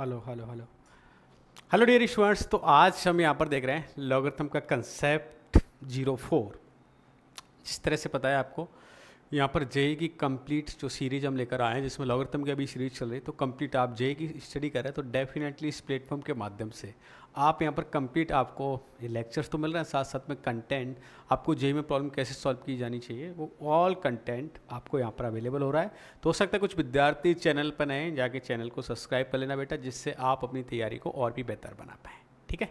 hello hello hello hello dear ईश्वर्स तो आज हम यहाँ पर देख रहे हैं लॉगरथम का कंसेप्ट जीरो फोर जिस तरह से पता है आपको यहाँ पर जे की कंप्लीट जो सीरीज हम लेकर आए हैं जिसमें लॉगरिथम की अभी सीरीज चल रही है तो कंप्लीट आप जे की स्टडी कर रहे हैं तो डेफिनेटली इस प्लेटफॉर्म के माध्यम से आप यहाँ पर कंप्लीट आपको ये लेक्चर्स तो मिल रहे हैं साथ साथ में कंटेंट आपको जे में प्रॉब्लम कैसे सॉल्व की जानी चाहिए वो ऑल कंटेंट आपको यहाँ पर अवेलेबल हो रहा है तो हो सकता है कुछ विद्यार्थी चैनल पर नए जाके चैनल को सब्सक्राइब कर लेना बेटा जिससे आप अपनी तैयारी को और भी बेहतर बना पाएँ ठीक है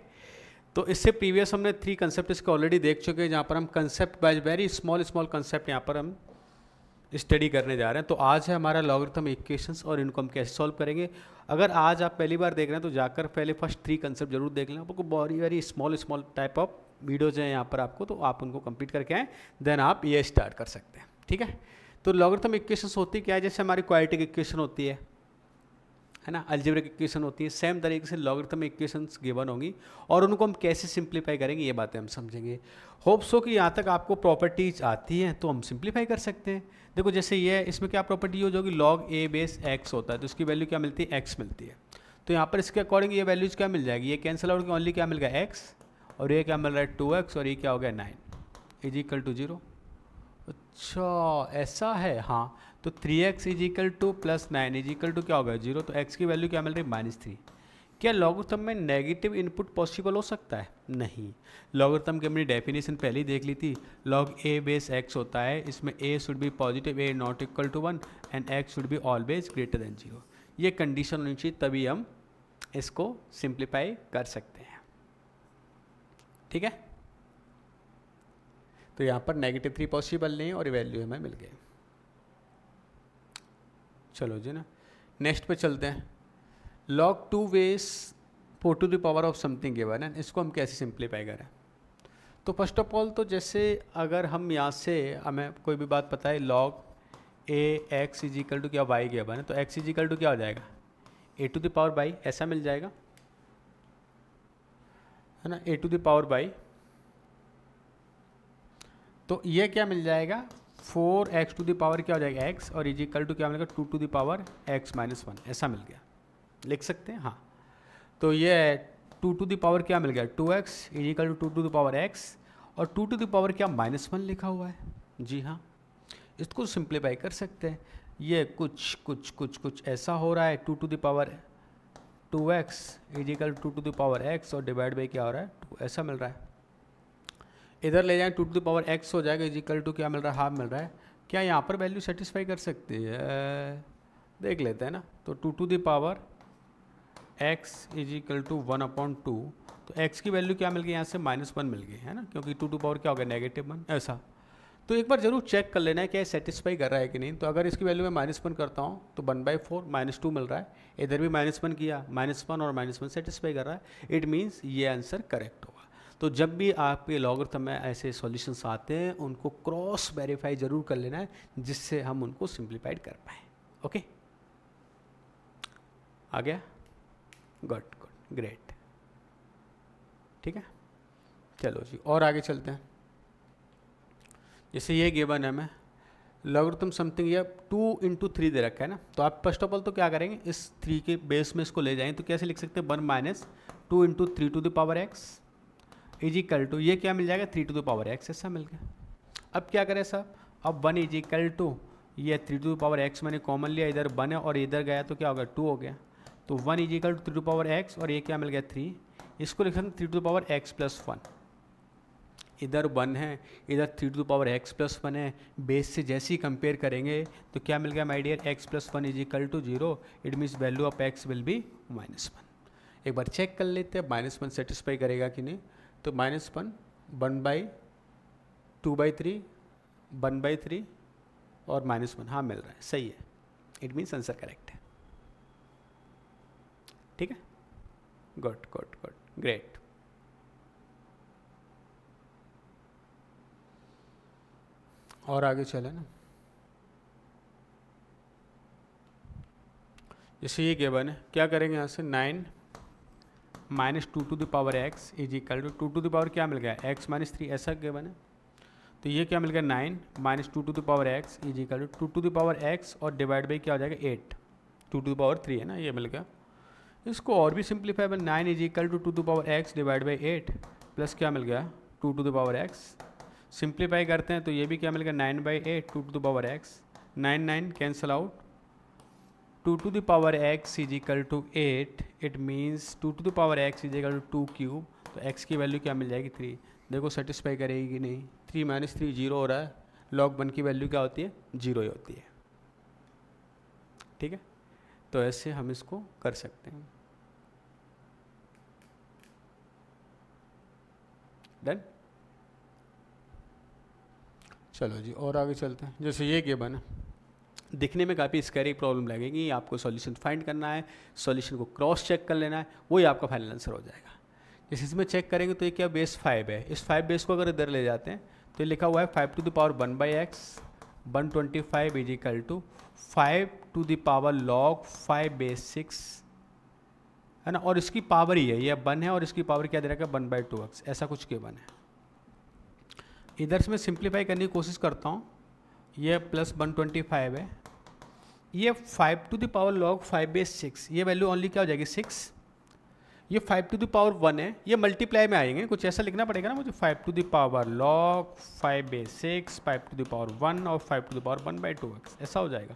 तो इससे प्रीवियस हमने थ्री कंसेप्ट इसके ऑलरेडी देख चुके हैं जहाँ पर हम concept by very small small concept यहाँ पर हम स्टडी करने जा रहे हैं तो आज है हमारा लॉगरिथम इक्वेशंस और इनको हम कैसे सॉल्व करेंगे अगर आज आप पहली बार देख रहे हैं तो जाकर पहले फर्स्ट थ्री कंसेप्ट जरूर देख लें आपको very very small small type of videos हैं यहाँ पर आपको तो आप उनको कंप्लीट करके आएँ देन आप ये स्टार्ट कर सकते हैं ठीक है तो लॉगरिथम इक्वेशंस होती क्या है जैसे हमारी क्वालिटिक इक्वेशन होती है है ना अल्जेब्रिक इक्वेशन होती है सेम तरीके से लॉगरिथम इक्वेशंस गिवन होंगी और उनको हम कैसे सिंप्लीफाई करेंगे ये बातें हम समझेंगे होप्स हो कि यहाँ तक आपको प्रॉपर्टीज आती हैं तो हम सिंप्लीफाई कर सकते हैं देखो जैसे ये है इसमें क्या प्रॉपर्टी यूज होगी लॉग ए बेस एक्स होता है तो इसकी वैल्यू क्या मिलती है एक्स मिलती है तो यहाँ पर इसके अकॉर्डिंग ये वैल्यूज क्या मिल जाएगी ये कैंसिल आउट ओनली क्या मिल गया एक्स और ये क्या मिल रहा है टू एक्स और ये क्या हो गया nine is equal to zero अच्छा ऐसा है हाँ तो three x is equal to plus nine is equal to क्या होगा जीरो तो एक्स की वैल्यू क्या मिल रही है माइनस थ्री क्या लॉगरिथम में नेगेटिव इनपुट पॉसिबल हो सकता है नहीं लॉगरिथम की हमने डेफिनेशन पहले ही देख ली थी लॉग ए बेस एक्स होता है इसमें a should be positive a not equal to one and x should be always greater than zero ये कंडीशन होनी चाहिए तभी हम इसको सिंप्लीफाई कर सकते हैं ठीक है तो यहाँ पर नेगेटिव थ्री पॉसिबल नहीं और वैल्यू हमें मिल गई चलो जी ना नेक्स्ट पे चलते हैं log two base four to the power of something के बारे इसको हम कैसे सिंप्लीफाई करें तो फर्स्ट ऑफ ऑल तो जैसे अगर हम यहाँ से हमें कोई भी बात पता है log a x is equal to क्या वाई गया है तो एक्स इजिकल टू क्या हो जाएगा a to the power y ऐसा मिल जाएगा है ना a to the power y तो ये क्या मिल जाएगा फोर एक्स टू दावर क्या हो जाएगा एक्स और इज इक्वल टू क्या मिलेगा two to the power x minus one ऐसा मिल गया लिख सकते हैं हाँ तो ये टू टू दावर क्या मिल गया two x is equal to two to the power x और टू टू दावर क्या माइनस वन लिखा हुआ है जी हाँ इसको सिंप्लीफाई कर सकते हैं ये कुछ कुछ कुछ कुछ ऐसा हो रहा है two to the power two x is equal to to the power x और डिवाइड बाई क्या हो रहा है टू ऐसा मिल रहा है इधर ले जाएं टू टू पावर एक्स हो जाएगा इजिकल टू क्या मिल रहा है हाफ मिल रहा है क्या यहाँ पर वैल्यू सेटिस्फाई कर सकती है देख लेते हैं ना तो two to the power x is equal to one upon two तो एक्स की वैल्यू क्या मिल गई यहाँ से माइनस वन मिल गई है ना क्योंकि टू टू पावर क्या हो गया नेगेटिव वन ऐसा तो एक बार जरूर चेक कर लेना है कि सेटिस्फाई कर रहा है कि नहीं तो अगर इसकी वैल्यू मैं माइनस वन करता हूँ तो one by four minus two मिल रहा है इधर भी माइनस वन किया माइनस वन और माइनस वन सेटिस्फाई कर रहा है इट मीन्स ये आंसर करेक्ट हो तो जब भी आपके लॉगरथम में ऐसे सॉल्यूशंस आते हैं उनको क्रॉस वेरीफाई ज़रूर कर लेना है जिससे हम उनको सिंप्लीफाइड कर पाए ओके आ गया गुड गुड ग्रेट ठीक है चलो जी और आगे चलते हैं जैसे ये गेबन है मैं लॉगरथम समथिंग ये टू इंटू थ्री दे रखा है ना तो आप फर्स्ट ऑफ ऑल तो क्या करेंगे इस थ्री के बेस में इसको ले जाएंगे तो कैसे लिख सकते हैं one minus two into three to the power x is equal to ये क्या मिल जाएगा three to the power x ऐसा मिल गया अब क्या करें साहब अब वन इज इक्वल टू ये थ्री टू पावर एक्स मैंने कॉमन लिया इधर वन है और इधर गया तो क्या हो गया टू हो गया तो one is equal to three to power x और ये क्या मिल गया थ्री इसको लिखा three to power x plus one इधर वन है इधर three to power x plus one है बेस से जैसे ही कंपेयर करेंगे तो क्या मिल गया my dear x plus one is equal to zero it means value of x will be minus one एक बार चेक कर लेते हैं माइनस वन सेटिस्फाई करेगा कि नहीं तो minus one one by two by three one by three और माइनस वन हाँ मिल रहा है सही है इट मीन्स आंसर करेक्ट है ठीक है गुड गुड गुड ग्रेट और आगे चले ना जैसे ये केवन है क्या करेंगे यहाँ से nine minus two to the power x is equal to two to the power क्या मिल गया एक्स माइनस थ्री ऐसा गेवन है तो ये क्या मिल गया nine minus two to the power x is equal to two to the power x और डिवाइड बाई क्या हो जाएगा eight two to the power three है ना ये मिल गया इसको और भी बन nine is equal to two to power x divide by eight plus क्या मिल गया two to the power x simplify करते हैं तो ये भी क्या मिल गया nine by eight two to the power x nine nine cancel out two to the power x is equal to eight it means two to the power x is equal to two cube तो x की value क्या मिल जाएगी three देखो satisfy करेगी कि नहीं three minus three zero हो रहा है लॉग वन की वैल्यू क्या होती है जीरो ही होती है ठीक है तो ऐसे हम इसको कर सकते हैं डन चलो जी और आगे चलते हैं जैसे ये गेबन है दिखने में काफ़ी स्कैरी प्रॉब्लम लगेगी आपको सॉल्यूशन फाइंड करना है सॉल्यूशन को क्रॉस चेक कर लेना है वही आपका फाइनल आंसर हो जाएगा जैसे इसमें चेक करेंगे तो ये क्या बेस फाइव है इस फाइव बेस को अगर इधर ले जाते हैं तो ये लिखा हुआ है five to the power one by x one twenty five is equal to five to the power log five base six है ना और इसकी पावर ही है यह वन है और इसकी पावर क्या दे रखा है वन बाई टू एक्स ऐसा कुछ के वन है इधर से मैं सिंप्लीफाई करने की कोशिश करता हूँ यह प्लस वन ट्वेंटी फाइव है ये five to the power log five base six ये वैल्यू ओनली क्या हो जाएगी सिक्स ये five to the power one है ये मल्टीप्लाई में आएंगे कुछ ऐसा लिखना पड़ेगा ना मुझे five to the power log five base six five to the power one और five to the power one by two x ऐसा हो जाएगा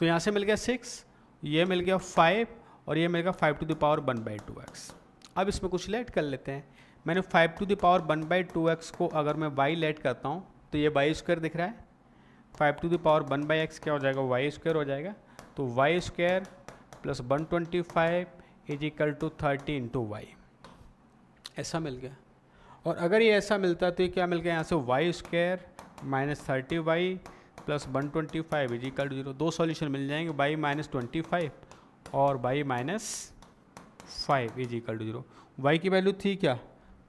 तो यहाँ से मिल गया सिक्स ये मिल गया फाइव और ये मिल गया five to the power one by two x अब इसमें कुछ लेट कर लेते हैं मैंने five to the power one by two x को अगर मैं वाई लेट करता हूँ तो ये वाई स्क्वायर दिख रहा है five to the power one by x क्या हो जाएगा वाई स्क्वायर हो जाएगा तो y square plus one twenty five is equal to thirty into y ऐसा मिल गया और अगर ये ऐसा मिलता तो ये क्या मिल गया यहाँ से y square minus thirty y plus one twenty five is equal to zero दो सॉल्यूशन मिल जाएंगे वाई माइनस ट्वेंटी फाइव और y minus five is equal to zero y की वैल्यू थी क्या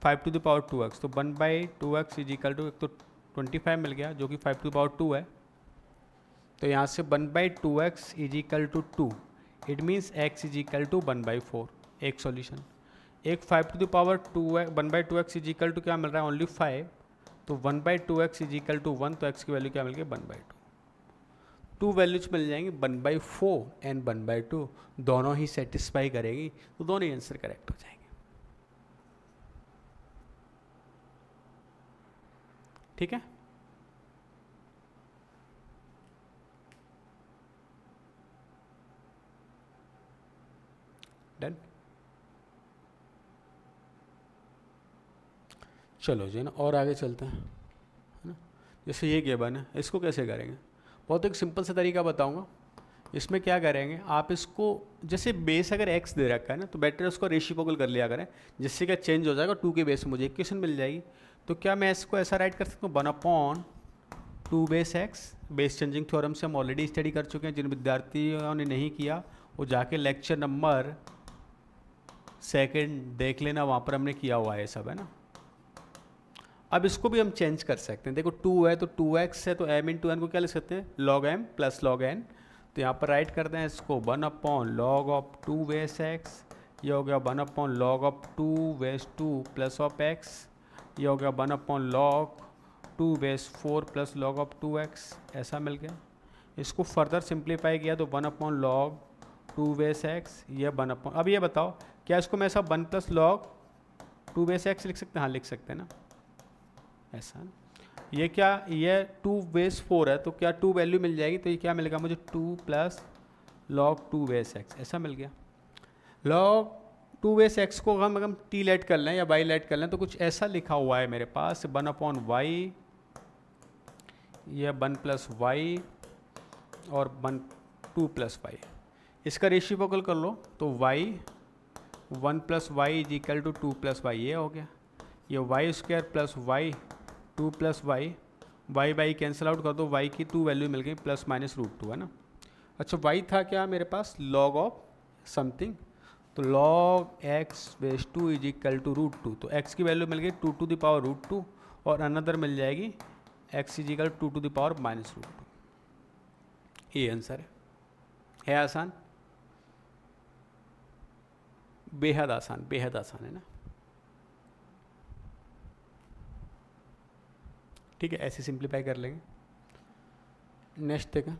five to the power two x तो one by two x is equal to एक तो ट्वेंटी फाइव मिल गया जो कि फाइव टू पावर टू है तो यहाँ से one by two x is equal to two it means x is equal to one by four एक सॉल्यूशन एक five to the power two one by two x is equal to क्या मिल रहा है ओनली फाइव तो one by two x is equal to one तो x की value क्या मिल गई one by two two values मिल जाएंगी one by four and one by two दोनों ही सेटिस्फाई करेगी तो दोनों ही आंसर करेक्ट हो जाएंगे ठीक है डन चलो जी ना और आगे चलते हैं है ना जैसे ये गेबन है इसको कैसे करेंगे बहुत एक सिंपल सा तरीका बताऊंगा इसमें क्या करेंगे आप इसको जैसे बेस अगर एक्स दे रखा है ना तो बेटर उसको रेशिपोगल कर लिया करें जिससे क्या चेंज हो जाएगा टू के बेस में मुझे इक्वेशन मिल जाएगी तो क्या मैं इसको ऐसा राइट कर सकता हूँ one upon two base x base changing theorem से हम ऑलरेडी स्टडी कर चुके हैं जिन विद्यार्थियों ने नहीं किया वो जाके लेक्चर नंबर सेकेंड देख लेना वहाँ पर हमने किया हुआ है सब है ना अब इसको भी हम चेंज कर सकते हैं देखो टू है तो टू एक्स है तो एम इन टू एन को क्या लिख सकते हैं log m plus log n तो यहाँ पर राइट करते हैं इसको one upon log of two base x ये हो गया one upon log of two base two plus of x ये हो गया one upon log two base four plus log of two x ऐसा मिल गया इसको फर्दर सिंप्लीफाई किया तो one upon log two base x ये वन अपॉन अब ये बताओ क्या इसको मैं ऐसा one plus log two base x लिख सकते हैं हाँ लिख सकते हैं ना ऐसा ये क्या ये टू बेस फोर है तो क्या टू वैल्यू मिल जाएगी तो ये क्या मिलेगा मुझे two plus log two base x ऐसा मिल गया लॉग टू बेस एक्स को हम अगर टी लेट कर लें या वाई लेट कर लें तो कुछ ऐसा लिखा हुआ है मेरे पास वन अपॉन वाई यह वन प्लस वाई और वन टू प्लस वाई इसका रेशियो पकल कर लो तो y one plus y is equal to two plus y ये हो गया ये y square plus y two plus y y by cancel out कर दो वाई की टू वैल्यू मिल गई प्लस माइनस रूट टू है ना अच्छा वाई था क्या मेरे पास लॉग ऑफ समथिंग तो log x base two is equal to root two तो एक्स की वैल्यू मिल गई two to the power root two और अनदर मिल जाएगी x is equal to to the power minus root two ये answer है है आसान बेहद आसान बेहद आसान है ना ठीक है ऐसे सिंप्लीफाई कर लेंगे नेक्स्ट देखें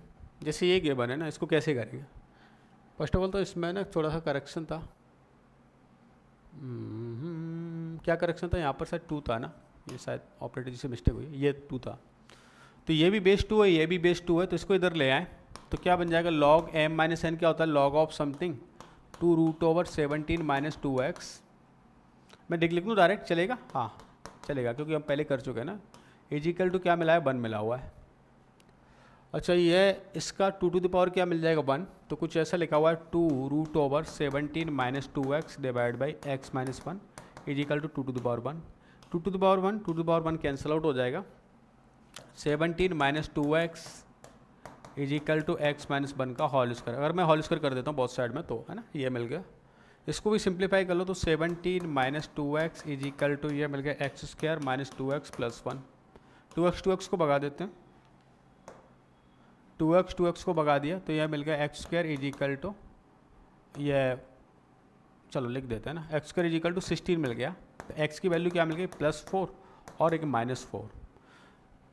जैसे ये गेबन है ना इसको कैसे करेंगे फर्स्ट ऑफ ऑल तो इसमें ना थोड़ा सा करेक्शन था हम्म, क्या करेक्शन था यहाँ पर शायद टू था ना ये शायद ऑपरेटर जिसे मिस्टेक हुई ये टू था तो ये भी बेस टू है ये भी बेस टू है तो इसको इधर ले आए तो क्या बन जाएगा लॉग एम माइनस एन क्या होता है log of something two root over seventeen minus two x मैं लिख लूँ डायरेक्ट चलेगा हाँ चलेगा क्योंकि हम पहले कर चुके हैं ना इजिकल टू क्या मिला है वन मिला हुआ है अच्छा ये इसका टू टू द पावर क्या मिल जाएगा वन तो कुछ ऐसा लिखा हुआ है two root over seventeen minus two x divide by x minus one is equal to two to the power one two to the power one two to the power one cancel out हो जाएगा seventeen minus two x is equal to x minus one का whole square अगर मैं hall square कर देता हूँ बहुत side में तो है ना ये मिल गया इसको भी सिंप्लीफाई कर लो तो seventeen minus two x is equal to ये मिल गया x square minus two x plus one two x two x को भगा देते हैं टू एक्स टू एक्स को भगा दिया तो यह मिल गया x square is equal to यह चलो लिख देते हैं ना x square is equal to sixteen मिल गया तो एक्स की वैल्यू क्या मिल गई प्लस फोर और एक माइनस फोर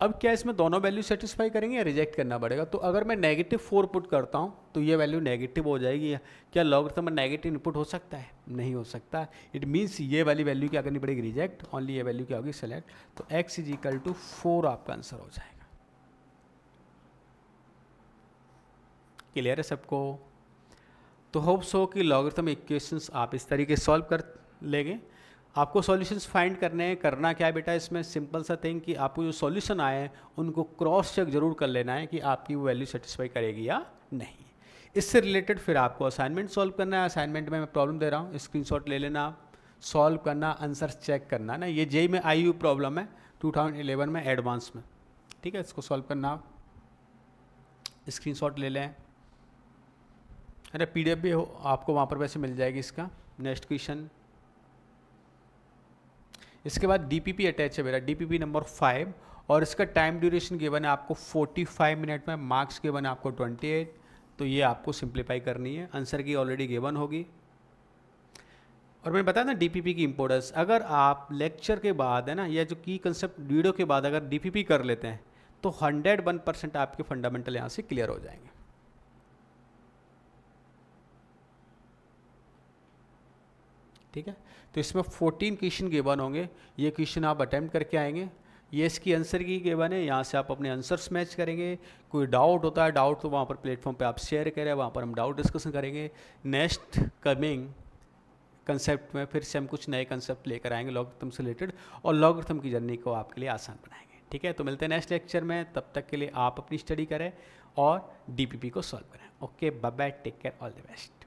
अब क्या इसमें दोनों वैल्यू सेटिस्फाई करेंगे या रिजेक्ट करना पड़ेगा तो अगर मैं नेगेटिव फोर पुट करता हूँ तो ये वैल्यू नेगेटिव हो जाएगी क्या लॉगरिथम में नेगेटिव इनपुट हो सकता है नहीं हो सकता इट मीन्स ये वाली वैल्यू क्या करनी पड़ेगी रिजेक्ट ऑनली ये वैल्यू क्या होगी सेलेक्ट तो x is equal to four आपका आंसर हो जाएगा क्लियर है सबको तो होप्स हो कि लॉगरिथम इक्वेशंस आप इस तरीके सॉल्व कर लेंगे आपको सॉल्यूशंस फाइंड करने हैं करना क्या है बेटा इसमें सिंपल सा थिंग कि आपको जो सॉल्यूशन आए हैं उनको क्रॉस चेक जरूर कर लेना है कि आपकी वो वैल्यू सेटिस्फाई करेगी या नहीं इससे रिलेटेड फिर आपको असाइनमेंट सॉल्व करना है असाइनमेंट में मैं प्रॉब्लम दे रहा हूँ स्क्रीन ले लेना सॉल्व करना आंसर चेक करना ना ये जेई में आई हुई प्रॉब्लम है टू में एडवांस में ठीक है इसको सॉल्व करना आप स्क्रीनशॉट ले लें अरे पी भी हो आपको वहाँ पर वैसे मिल जाएगी इसका नेक्स्ट क्वेश्चन इसके बाद डीपीपी अटैच है मेरा डीपीपी नंबर फाइव और इसका टाइम ड्यूरेशन गिवन है आपको 45 मिनट में मार्क्स गिवन है आपको 28 तो ये आपको सिंप्लीफाई करनी है आंसर की ऑलरेडी गिवन होगी और मैंने बताया ना डीपीपी की इंपॉर्टेंस अगर आप लेक्चर के बाद है ना या जो की कंसेप्ट वीडियो के बाद अगर डीपीपी कर लेते हैं तो वन परसेंट आपके फंडामेंटल यहाँ से क्लियर हो जाएंगे ठीक है तो इसमें फोर्टीन क्वेश्चन गेबन होंगे ये क्वेश्चन आप अटैम्प्ट करके आएंगे ये इसकी आंसर की गेबन है यहाँ से आप अपने आंसर्स मैच करेंगे कोई डाउट होता है डाउट तो वहाँ पर प्लेटफॉर्म पे आप शेयर करें वहाँ पर हम डाउट डिस्कशन करेंगे नेक्स्ट कमिंग कंसेप्ट में फिर से हम कुछ नए कंसेप्ट लेकर आएंगे लॉगरिथम से रिलेटेड और लॉगरिथम की जर्नी को आपके लिए आसान बनाएंगे ठीक है तो मिलते हैं नेक्स्ट लेक्चर में तब तक के लिए आप अपनी स्टडी करें और डीपीपी को सॉल्व करें okay bye bye take care all the best